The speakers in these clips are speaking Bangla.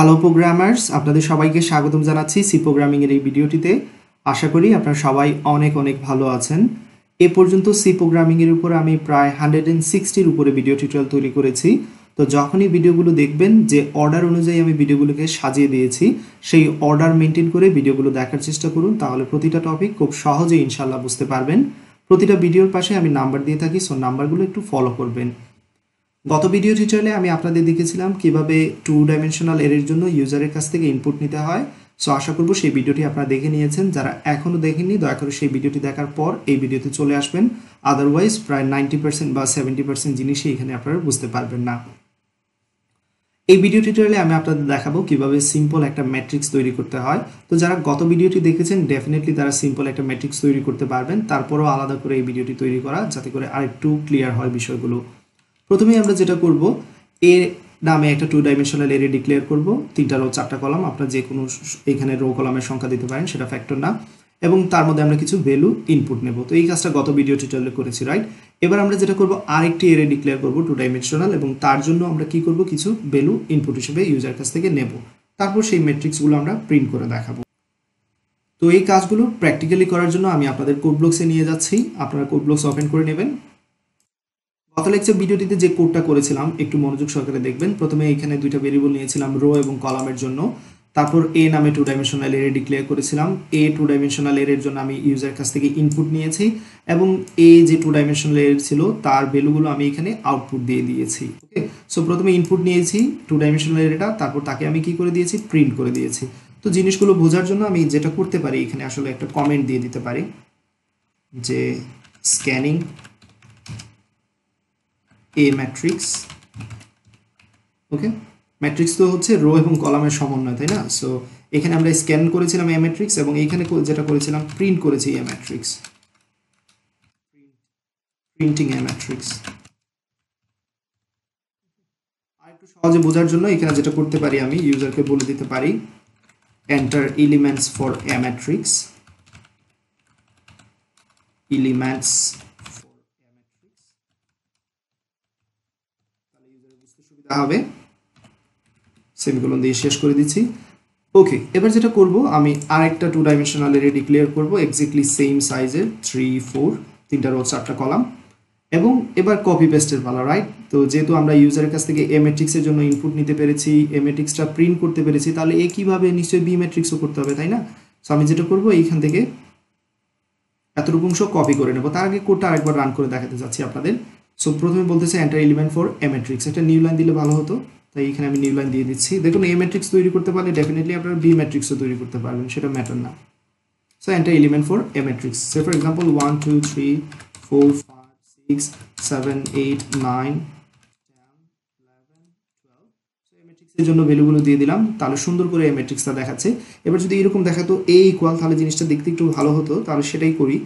হ্যালো প্রোগ্রামার্স আপনাদের সবাইকে স্বাগতম জানাচ্ছি সি প্রোগ্রামিংয়ের এই ভিডিওটিতে আশা করি আপনারা সবাই অনেক অনেক ভালো আছেন এ পর্যন্ত সি প্রোগ্রামিংয়ের উপর আমি প্রায় হান্ড্রেড অ্যান্ড সিক্সটির উপরে ভিডিও টিউটোরিয়াল তৈরি করেছি তো যখনই ভিডিওগুলো দেখবেন যে অর্ডার অনুযায়ী আমি ভিডিওগুলোকে সাজিয়ে দিয়েছি সেই অর্ডার মেনটেন করে ভিডিওগুলো দেখার চেষ্টা করুন তাহলে প্রতিটা টপিক খুব সহজে ইনশাল্লাহ বুঝতে পারবেন প্রতিটা ভিডিওর পাশে আমি নাম্বার দিয়ে থাকি সো নাম্বারগুলো একটু ফলো করবেন গত ভিডিও টিউটোরিয়ালে আমি আপনাদের দেখেছিলাম কিভাবে টু ডাইমেনশনাল এর জন্য ইউজারের কাছ থেকে ইনপুট নিতে হয় সো আশা করব সেই ভিডিওটি আপনারা দেখে নিয়েছেন যারা এখনও দেখেননি দয়া করে সেই ভিডিওটি দেখার পর এই ভিডিওতে চলে আসবেন আদারওয়াইজ প্রায় নাইনটি পার্সেন্ট বা সেভেন্টি পার্সেন্ট জিনিসই এখানে আপনারা বুঝতে পারবেন না এই ভিডিও টিউটোরিয়ালে আমি আপনাদের দেখাবো কিভাবে সিম্পল একটা ম্যাট্রিক্স তৈরি করতে হয় তো যারা গত ভিডিওটি দেখেছেন ডেফিনেটলি তারা সিম্পল একটা ম্যাট্রিক্স তৈরি করতে পারবেন তারপরেও আলাদা করে এই ভিডিওটি তৈরি করা যাতে করে আরেকটু ক্লিয়ার হয় বিষয়গুলো প্রথমে আমরা যেটা করব এ নামে একটা টু ডাইমেনশনাল এরিয়া ডিক্লেয়ার করব তিনটা রো চারটা কলাম আপনার যে কোনো এখানে রো কলামের সংখ্যা দিতে পারেন সেটা ফ্যাক্টর না এবং তার মধ্যে আমরা কিছু ভ্যালু ইনপুট নেব তো এই কাজটা গত ভিডিও টিউটোরিয়ালে করেছি রাইট এবার আমরা যেটা করব আরেকটি এরে ডিক্লেয়ার করব টু ডাইমেনশনাল এবং তার জন্য আমরা কি করব কিছু ভ্যালু ইনপুট হিসেবে ইউজার কাছ থেকে নেব তারপর সেই ম্যাট্রিক্সগুলো আমরা প্রিন্ট করে দেখাবো তো এই কাজগুলো প্র্যাকটিক্যালি করার জন্য আমি আপনাদের কোড ব্লক্সে নিয়ে যাচ্ছি আপনারা কোড ব্লক্স ওপেন করে নেবেন গত লেকচার ভিডিওটিতে যে কোডটা করেছিলাম একটু মনোযোগ সহকারে দেখবেন প্রথমে এখানে দুইটা ভেরিয়েবল নিয়েছিলাম রো এবং কলামের জন্য তারপর এ নামে টু ডাইমেনশনাল এরে ডিক্লেয়ার করেছিলাম এ টু ডাইমেনশনাল এর জন্য আমি ইউজার কাছ থেকে ইনপুট নিয়েছি এবং এ যে টু ডাইমেনশনাল এর ছিল তার ভ্যালুগুলো আমি এখানে আউটপুট দিয়ে দিয়েছি ওকে সো প্রথমে ইনপুট নিয়েছি টু ডাইমেনশনাল এরেটা তারপর তাকে আমি কি করে দিয়েছি প্রিন্ট করে দিয়েছি তো জিনিসগুলো বোঝার জন্য আমি যেটা করতে পারি এখানে আসলে একটা কমেন্ট দিয়ে দিতে পারি যে scanning a matrix okay matrix তো হচ্ছে রো এবং কলামের সমন্বয় তাই না সো এখানে আমরা স্ক্যান করেছিলাম এ ম্যাট্রিক্স এবং এখানে যেটা করেছিলাম প্রিন্ট করেছি A matrix printing A matrix আর একটু সহজে বোঝার জন্য এখানে যেটা করতে পারি আমি ইউজারকে বলে দিতে পারি enter elements for A matrix elements যা হবে সেমিকোলন দিয়ে শেষ করে দিচ্ছি ওকে এবার যেটা করব আমি আরেকটা টু ডাইমেনশনাল এরিয়া ডিক্লেয়ার করবো এক্স্যাক্টলি সেম সাইজের থ্রি ফোর তিনটা রো চারটা কলাম এবং এবার কপি পেস্টের পালা রাইট তো যেহেতু আমরা ইউজারের কাছ থেকে এ জন্য ইনপুট নিতে পেরেছি এ প্রিন্ট করতে পেরেছি তাহলে এ কীভাবে নিশ্চয়ই বি ম্যাট্রিক্সও করতে হবে তাই না সো আমি যেটা করব এইখান থেকে এতটুকু অংশ কপি করে নেব তার আগে কোডটা আরেকবার রান করে দেখাতে চাচ্ছি আপনাদের সো প্রথমে বলতেছে enter element for A matrix একটা নিউ লাইন দিলে ভালো হতো তাই এখানে আমি নিউ লাইন দিয়ে দিচ্ছি দেখুন এ ম্যাট্রিক্স তৈরি করতে পারলে ডেফিনেটলি আপনারা বি ম্যাট্রিক্সও তৈরি করতে পারবেন সেটা ম্যাটার না so enter element for A matrix say for example one two three four five six seven eight nine জন্য ভ্যালুগুলো দিয়ে দিলাম তাহলে সুন্দর করে এই ম্যাট্রিক্সটা দেখাচ্ছে এবার যদি এরকম দেখাতো এ ইকুয়াল তাহলে জিনিসটা দেখতে একটু ভালো হতো তাহলে সেটাই করি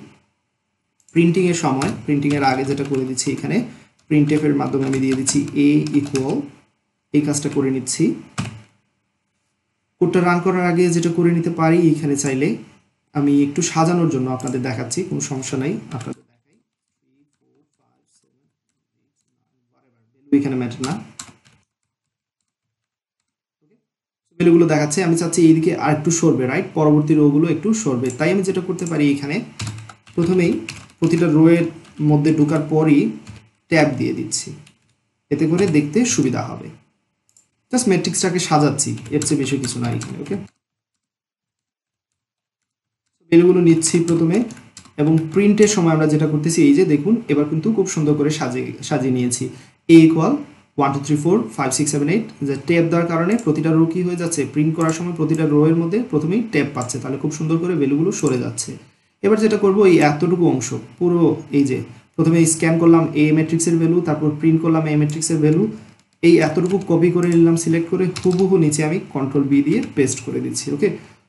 প্রিন্টিংয়ের সময় প্রিন্টিংয়ের আগে যেটা করে দিচ্ছি এখানে প্রিন্ট মাধ্যমে আমি দিয়ে দিচ্ছি এ ইকুয়াল এই কাজটা করে নিচ্ছি কোডটা রান করার আগে যেটা করে নিতে পারি এখানে চাইলে আমি একটু সাজানোর জন্য আপনাদের দেখাচ্ছি কোনো সমস্যা নাই আপনাদের দেখাই এখানে ম্যাটার না ভ্যালুগুলো দেখাচ্ছে আমি চাচ্ছি এইদিকে আর একটু সরবে রাইট পরবর্তী রোগুলো একটু সরবে তাই আমি যেটা করতে পারি এখানে প্রথমেই প্রতিটা রোয়ের মধ্যে ঢোকার পরই ট্যাব দিয়ে দিচ্ছি এতে করে দেখতে সুবিধা হবে জাস্ট ম্যাট্রিক্সটাকে সাজাচ্ছি এর চেয়ে বেশি কিছু নাই এখানে ওকে বেলগুলো নিচ্ছি প্রথমে এবং প্রিন্টের সময় আমরা যেটা করতেছি এই যে দেখুন এবার কিন্তু খুব সুন্দর করে সাজিয়ে সাজিয়ে নিয়েছি A equal one two three four five six seven eight যে ট্যাপ দেওয়ার কারণে প্রতিটা রো কী হয়ে যাচ্ছে প্রিন্ট করার সময় প্রতিটা রোয়ের মধ্যে প্রথমেই ট্যাপ পাচ্ছে তাহলে খুব সুন্দর করে ভ্যালুগুলো সরে যাচ্ছে এবার যেটা করব এই এতটুকু অংশ পুরো এই যে প্রথমে স্ক্যান করলাম এ ম্যাট্রিক্সের ভ্যালু তারপর প্রিন্ট করলাম এ ম্যাট্রিক্সের ভ্যালু এই এতটুকু কপি করে নিলাম সিলেক্ট করে হুবহু নিচে আমি কন্ট্রোল বি দিয়ে পেস্ট করে দিচ্ছি ওকে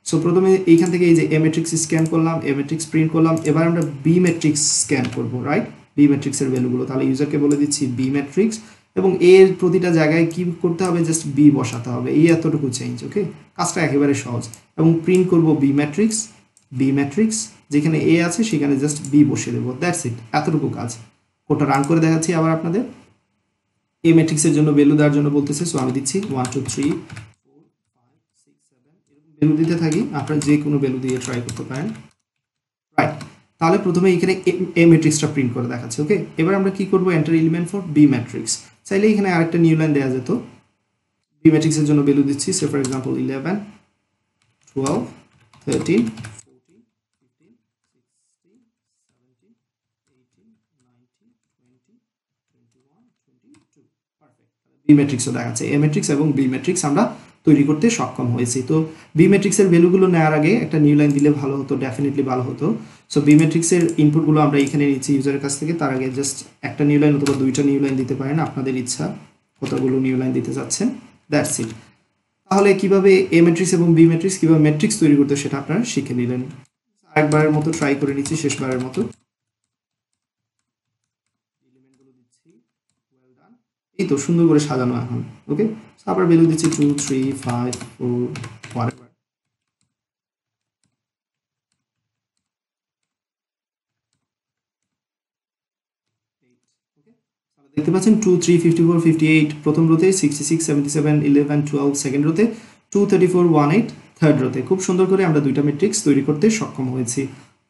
সো প্রথমে এইখান থেকে এই যে এ ম্যাট্রিক্স স্ক্যান করলাম এ ম্যাট্রিক্স প্রিন্ট করলাম এবার আমরা বি ম্যাট্রিক্স স্ক্যান করব রাইট বি ম্যাট্রিক্সের ভ্যালুগুলো তাহলে ইউজারকে বলে দিচ্ছি বি ম্যাট্রিক্স এবং এর প্রতিটা জায়গায় কি করতে হবে জাস্ট বি বসাতে হবে এই এতটুকু চেঞ্জ ওকে কাজটা একেবারে সহজ এবং প্রিন্ট করব বি ম্যাট্রিক্স বি ম্যাট্রিক্স যেখানে এ আছে সেখানে জাস্ট বি বসিয়ে দেবো দ্যাটস ইট এতটুকু কাজ কোটা রান করে দেখাচ্ছি আবার আপনাদের এ ম্যাট্রিক্সের জন্য ভ্যালু দেওয়ার জন্য বলতেছে সো আমি দিচ্ছি one two three four value দিতে থাকি আপনারা যে কোনো ভ্যালু দিয়ে ট্রাই করতে পারেন রাইট তাহলে প্রথমে এখানে এ ম্যাট্রিক্সটা প্রিন্ট করে দেখাচ্ছে ওকে এবার আমরা কি করবো enter element for B matrix চাইলে এখানে আরেকটা নিউ লাইন দেওয়া যেত বি ম্যাট্রিক্সের জন্য ভ্যালু দিচ্ছি say for example eleven twelve thirteen B ম্যাট্রিক্সও দেখাচ্ছে এ ম্যাট্রিক্স এবং বি ম্যাট্রিক্স আমরা তৈরি করতে সক্ষম হয়েছি তো বি ম্যাট্রিক্সের ভ্যালুগুলো নেওয়ার আগে একটা নিউ লাইন দিলে ভালো হতো ডেফিনেটলি ভালো হতো সো বি ম্যাট্রিক্সের ইনপুটগুলো আমরা এখানে নিচ্ছি ইউজারের কাছ থেকে তার আগে জাস্ট একটা নিউ লাইন অথবা দুইটা নিউ লাইন দিতে পারেন আপনাদের ইচ্ছা কতগুলো নিউ লাইন দিতে চাচ্ছেন দ্যাটস ইট তাহলে কিভাবে এ ম্যাট্রিক্স এবং বি ম্যাট্রিক্স কিভাবে ম্যাট্রিক্স তৈরি করতে সেটা আপনারা শিখে নিলেন আরেকবারের মতো ট্রাই করে নিচ্ছি শেষবারের মতো এই তো সুন্দর করে সাজানো এখন ওকে আবার ভ্যালু দিচ্ছি টু থ্রি ফাইভ ফোর দেখতে পাচ্ছেন two three fifty four fifty eight প্রথম রোতে sixty six seventy seven eleven twelve second রোতে two thirty four one eight third রোতে খুব সুন্দর করে আমরা দুইটা ম্যাট্রিক্স তৈরি করতে সক্ষম হয়েছি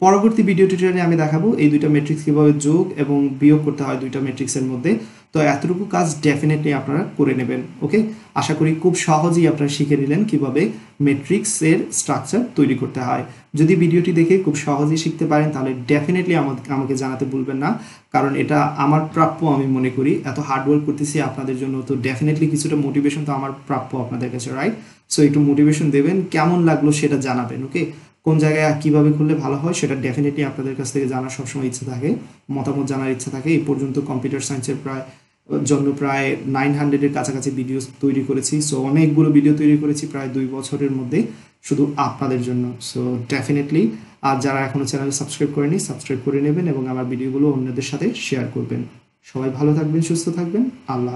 পরবর্তী ভিডিও টিউটোরিয়ালে আমি দেখাবো এই দুইটা ম্যাট্রিক্স কীভাবে যোগ এবং বিয়োগ করতে হয় দুইটা ম্যাট্রিক্সের মধ্যে তো এতটুকু কাজ ডেফিনেটলি আপনারা করে নেবেন ওকে আশা করি খুব সহজেই আপনারা শিখে নিলেন কিভাবে ম্যাট্রিক্সের স্ট্রাকচার তৈরি করতে হয় যদি ভিডিওটি দেখে খুব সহজেই শিখতে পারেন তাহলে ডেফিনেটলি আমাকে জানাতে ভুলবেন না কারণ এটা আমার প্রাপ্য আমি মনে করি এত হার্ডওয়ার্ক করতেছি আপনাদের জন্য তো ডেফিনেটলি কিছুটা মোটিভেশন তো আমার প্রাপ্য আপনাদের কাছে রাইট সো একটু মোটিভেশন দেবেন কেমন লাগলো সেটা জানাবেন ওকে কোন জায়গায় কীভাবে করলে ভালো হয় সেটা ডেফিনেটলি আপনাদের কাছ থেকে জানার সবসময় ইচ্ছা থাকে মতামত জানার ইচ্ছা থাকে এই পর্যন্ত কম্পিউটার সায়েন্সের প্রায় জন্য প্রায় নাইন হান্ড্রেডের কাছাকাছি ভিডিও তৈরি করেছি সো অনেকগুলো ভিডিও তৈরি করেছি প্রায় দুই বছরের মধ্যে শুধু আপনাদের জন্য সো ডেফিনেটলি আর যারা এখনও চ্যানেল সাবস্ক্রাইব করেনি সাবস্ক্রাইব করে নেবেন এবং আমার ভিডিওগুলো অন্যদের সাথে শেয়ার করবেন সবাই ভালো থাকবেন সুস্থ থাকবেন আল্লাহ